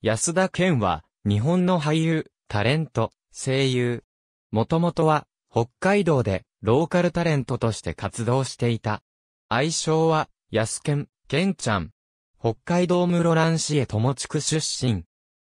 安田健は、日本の俳優、タレント、声優。もともとは、北海道で、ローカルタレントとして活動していた。愛称は、安健、健ちゃん。北海道室蘭市へ友地区出身。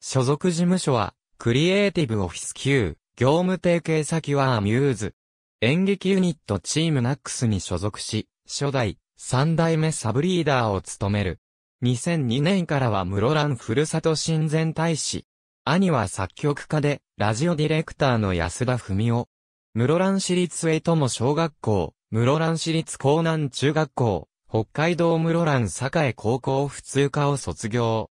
所属事務所は、クリエイティブオフィス級、業務提携先はアミューズ。演劇ユニットチームナックスに所属し、初代、三代目サブリーダーを務める。2002年からは室蘭ふるさと親善大使。兄は作曲家で、ラジオディレクターの安田文夫。室蘭市立江友小学校、室蘭市立江南中学校、北海道室蘭栄高校普通科を卒業。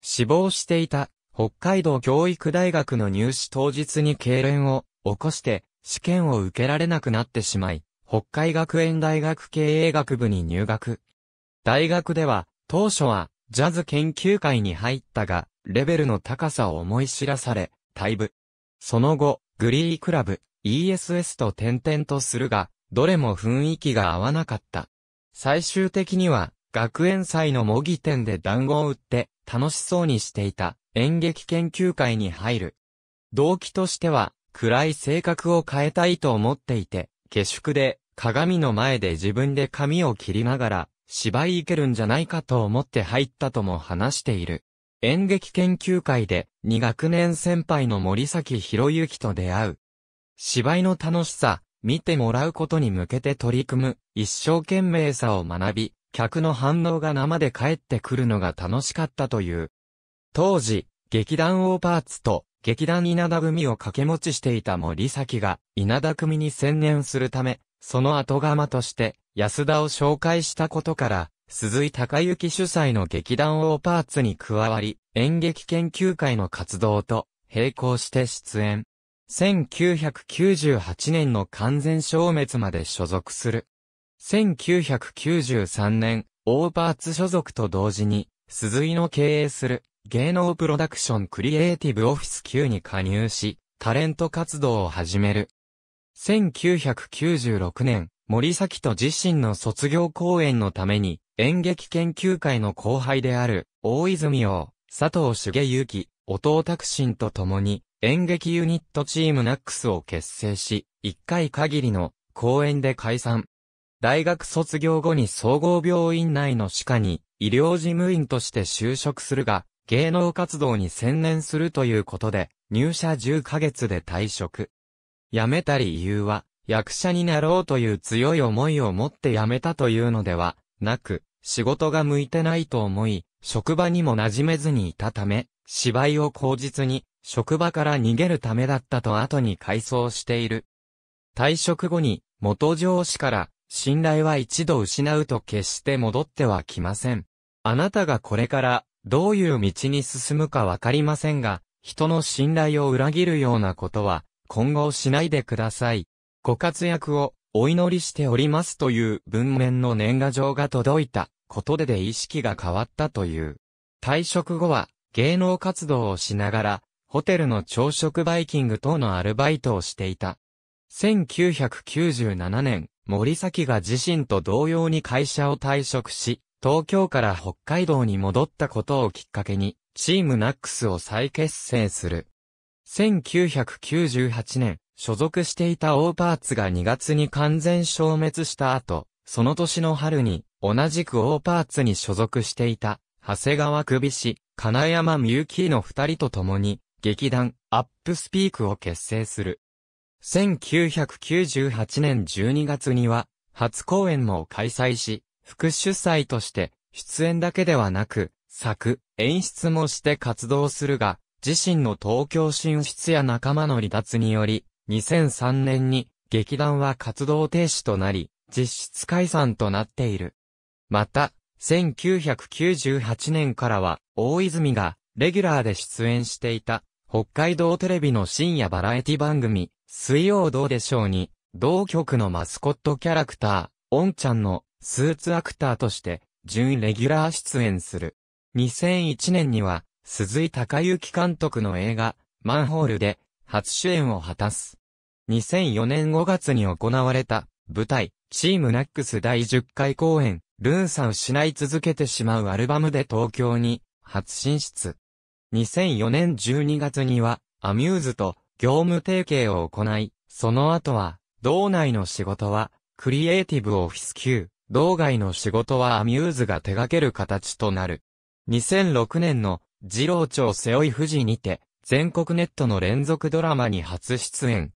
死亡していた、北海道教育大学の入試当日に痙攣を起こして、試験を受けられなくなってしまい、北海学園大学経営学部に入学。大学では、当初は、ジャズ研究会に入ったが、レベルの高さを思い知らされ、退部。その後、グリークラブ、ESS と転々とするが、どれも雰囲気が合わなかった。最終的には、学園祭の模擬店で団子を売って、楽しそうにしていた、演劇研究会に入る。動機としては、暗い性格を変えたいと思っていて、下宿で、鏡の前で自分で髪を切りながら、芝居いけるんじゃないかと思って入ったとも話している。演劇研究会で2学年先輩の森崎博之と出会う。芝居の楽しさ、見てもらうことに向けて取り組む、一生懸命さを学び、客の反応が生で返ってくるのが楽しかったという。当時、劇団オーパーツと劇団稲田組を掛け持ちしていた森崎が稲田組に専念するため、その後釜として安田を紹介したことから、鈴井隆之主催の劇団オーパーツに加わり、演劇研究会の活動と並行して出演。1998年の完全消滅まで所属する。1993年、オーパーツ所属と同時に、鈴井の経営する芸能プロダクションクリエイティブオフィス級に加入し、タレント活動を始める。1996年、森崎と自身の卒業公演のために、演劇研究会の後輩である、大泉洋、佐藤茂之、音尾拓心と共に、演劇ユニットチームナックスを結成し、一回限りの公演で解散。大学卒業後に総合病院内の歯科に医療事務員として就職するが、芸能活動に専念するということで、入社10ヶ月で退職。辞めた理由は、役者になろうという強い思いを持って辞めたというのではなく、仕事が向いてないと思い、職場にも馴染めずにいたため、芝居を口実に、職場から逃げるためだったと後に回想している。退職後に、元上司から、信頼は一度失うと決して戻ってはきません。あなたがこれから、どういう道に進むかわかりませんが、人の信頼を裏切るようなことは、今後しないでください。ご活躍をお祈りしておりますという文面の年賀状が届いたことでで意識が変わったという。退職後は芸能活動をしながら、ホテルの朝食バイキング等のアルバイトをしていた。1997年、森崎が自身と同様に会社を退職し、東京から北海道に戻ったことをきっかけに、チームナックスを再結成する。1998年、所属していたオーパーツが2月に完全消滅した後、その年の春に、同じくオーパーツに所属していた、長谷川首氏、金山みゆきの二人と共に、劇団、アップスピークを結成する。1998年12月には、初公演も開催し、副主催として、出演だけではなく、作、演出もして活動するが、自身の東京進出や仲間の離脱により、2003年に劇団は活動停止となり、実質解散となっている。また、1998年からは、大泉がレギュラーで出演していた、北海道テレビの深夜バラエティ番組、水曜どうでしょうに、同局のマスコットキャラクター、オンちゃんのスーツアクターとして、準レギュラー出演する。2001年には、鈴井隆之監督の映画、マンホールで、初主演を果たす。2004年5月に行われた、舞台、チームナックス第10回公演、ルーンさん失い続けてしまうアルバムで東京に、初進出。2004年12月には、アミューズと業務提携を行い、その後は、道内の仕事は、クリエイティブオフィス級、道外の仕事はアミューズが手掛ける形となる。2006年の、二郎町背負い富士にて、全国ネットの連続ドラマに初出演。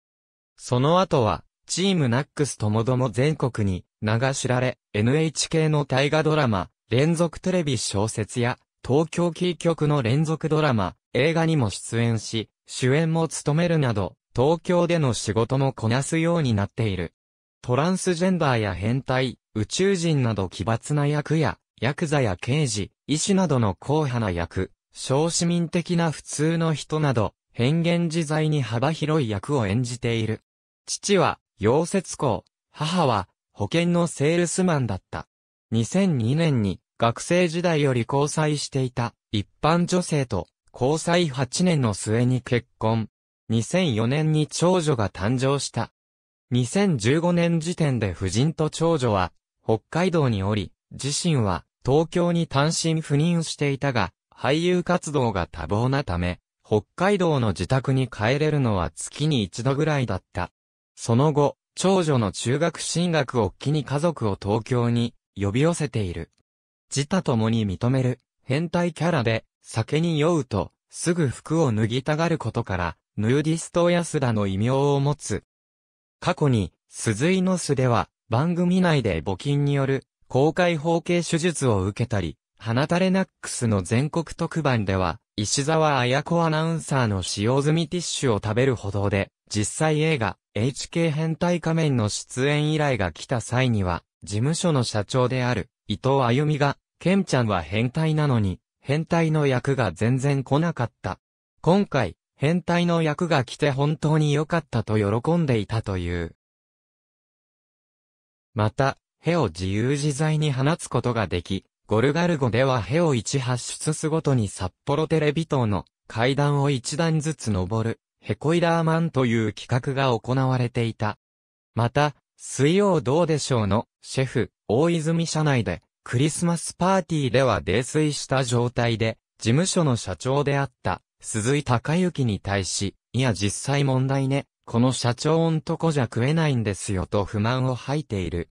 その後は、チームナックスともども全国に名が知られ、NHK の大河ドラマ、連続テレビ小説や、東京キー局の連続ドラマ、映画にも出演し、主演も務めるなど、東京での仕事もこなすようになっている。トランスジェンダーや変態、宇宙人など奇抜な役や、ヤクザや刑事、医師などの硬派な役、小市民的な普通の人など、変幻自在に幅広い役を演じている。父は、溶接工、母は、保険のセールスマンだった。2002年に、学生時代より交際していた、一般女性と、交際8年の末に結婚。2004年に長女が誕生した。2015年時点で夫人と長女は、北海道におり、自身は、東京に単身赴任していたが、俳優活動が多忙なため、北海道の自宅に帰れるのは月に一度ぐらいだった。その後、長女の中学進学を機に家族を東京に呼び寄せている。自他共に認める変態キャラで酒に酔うとすぐ服を脱ぎたがることからヌーディスト安田の異名を持つ。過去に鈴井の巣では番組内で募金による公開包茎手術を受けたり、花垂れナックスの全国特番では石沢綾子アナウンサーの使用済みティッシュを食べるほどで実際映画 HK 変態仮面の出演依頼が来た際には、事務所の社長である伊藤あゆみが、ケンちゃんは変態なのに、変態の役が全然来なかった。今回、変態の役が来て本当に良かったと喜んでいたという。また、ヘを自由自在に放つことができ、ゴルガルゴではヘを一発出すごとに札幌テレビ塔の階段を一段ずつ登るヘコイダーマンという企画が行われていた。また、水曜どうでしょうのシェフ、大泉社内で、クリスマスパーティーでは泥酔した状態で、事務所の社長であった、鈴井隆之に対し、いや実際問題ね、この社長んとこじゃ食えないんですよと不満を吐いている。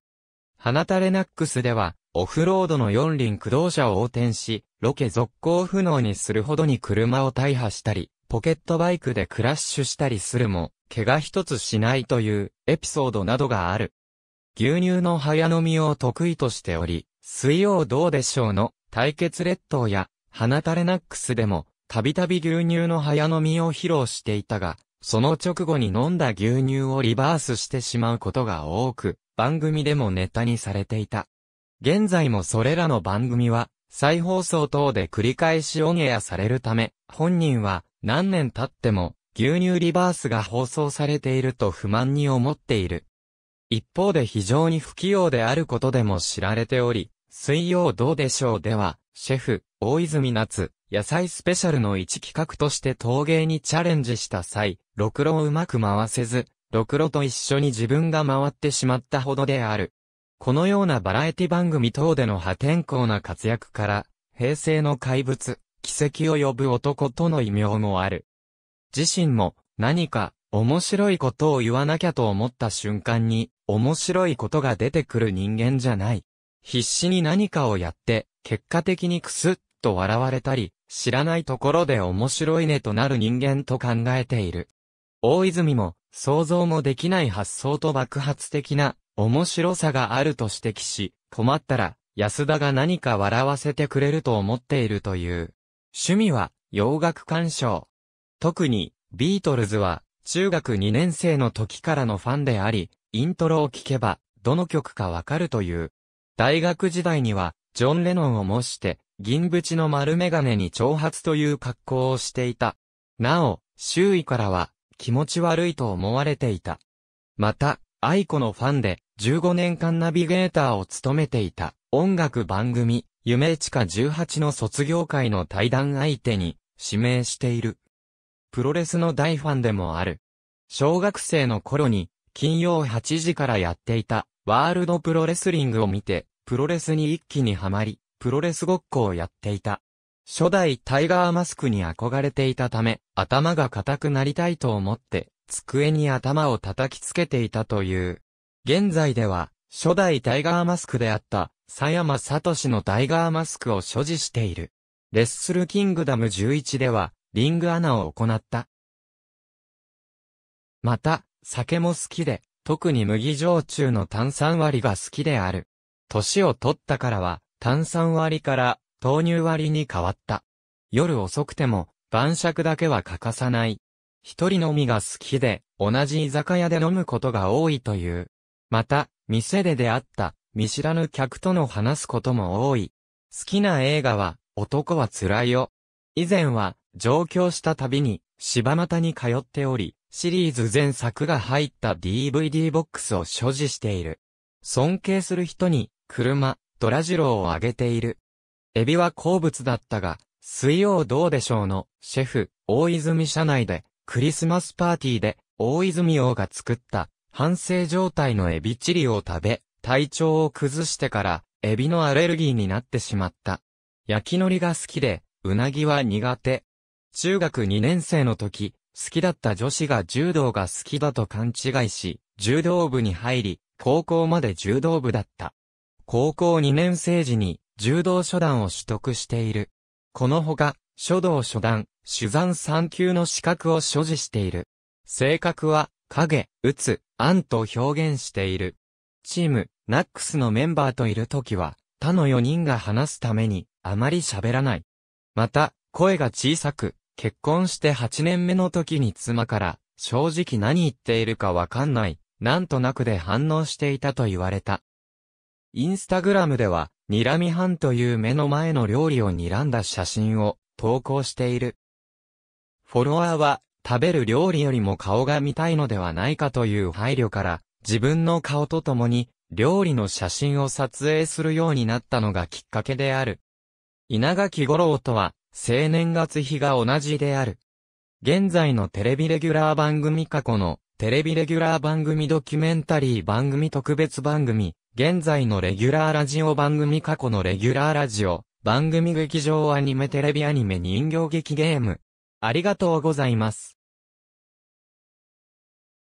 花垂れナックスでは、オフロードの四輪駆動車を横転し、ロケ続行不能にするほどに車を大破したり、ポケットバイクでクラッシュしたりするも、怪我一つしないというエピソードなどがある。牛乳の早飲みを得意としており、水曜どうでしょうの対決列島や、花垂れナックスでも、たびたび牛乳の早飲みを披露していたが、その直後に飲んだ牛乳をリバースしてしまうことが多く、番組でもネタにされていた。現在もそれらの番組は、再放送等で繰り返しオンエアされるため、本人は、何年経っても、牛乳リバースが放送されていると不満に思っている。一方で非常に不器用であることでも知られており、水曜どうでしょうでは、シェフ、大泉夏、野菜スペシャルの一企画として陶芸にチャレンジした際、ろくろをうまく回せず、ろくろと一緒に自分が回ってしまったほどである。このようなバラエティ番組等での破天荒な活躍から、平成の怪物、奇跡を呼ぶ男との異名もある。自身も何か面白いことを言わなきゃと思った瞬間に面白いことが出てくる人間じゃない。必死に何かをやって結果的にクスッと笑われたり、知らないところで面白いねとなる人間と考えている。大泉も想像もできない発想と爆発的な面白さがあると指摘し、困ったら安田が何か笑わせてくれると思っているという。趣味は洋楽鑑賞。特にビートルズは中学2年生の時からのファンであり、イントロを聴けばどの曲かわかるという。大学時代にはジョン・レノンを模して銀縁の丸メガネに挑発という格好をしていた。なお、周囲からは気持ち悪いと思われていた。また、愛子のファンで15年間ナビゲーターを務めていた音楽番組夢地下18の卒業会の対談相手に指名している。プロレスの大ファンでもある。小学生の頃に金曜8時からやっていたワールドプロレスリングを見てプロレスに一気にはまり、プロレスごっこをやっていた。初代タイガーマスクに憧れていたため、頭が硬くなりたいと思って、机に頭を叩きつけていたという。現在では、初代タイガーマスクであった、佐山聡のタイガーマスクを所持している。レッスルキングダム11では、リング穴を行った。また、酒も好きで、特に麦焼酎の炭酸割りが好きである。年を取ったからは、炭酸割りから豆乳割りに変わった。夜遅くても、晩酌だけは欠かさない。一人飲みが好きで、同じ居酒屋で飲むことが多いという。また、店で出会った見知らぬ客との話すことも多い。好きな映画は、男は辛いよ。以前は、上京した度に、柴又に通っており、シリーズ全作が入った DVD ボックスを所持している。尊敬する人に、車、ドラジローをあげている。エビは好物だったが、水曜どうでしょうの、シェフ、大泉社内で、クリスマスパーティーで、大泉王が作った、反省状態のエビチリを食べ、体調を崩してから、エビのアレルギーになってしまった。焼き海苔が好きで、うなぎは苦手。中学2年生の時、好きだった女子が柔道が好きだと勘違いし、柔道部に入り、高校まで柔道部だった。高校2年生時に柔道初段を取得している。このほか、書道初段、手山3級の資格を所持している。性格は、影、打つ、案と表現している。チーム、ナックスのメンバーといるときは、他の4人が話すために、あまり喋らない。また、声が小さく、結婚して8年目の時に妻から、正直何言っているかわかんない、なんとなくで反応していたと言われた。インスタグラムでは、睨み半という目の前の料理を睨んだ写真を投稿している。フォロワーは、食べる料理よりも顔が見たいのではないかという配慮から、自分の顔とともに、料理の写真を撮影するようになったのがきっかけである。稲垣五郎とは、生年月日が同じである。現在のテレビレギュラー番組過去の、テレビレギュラー番組ドキュメンタリー番組特別番組、現在のレギュラーラジオ番組過去のレギュラーラジオ、番組劇場アニメテレビアニメ人形劇ゲーム。ありがとうございます。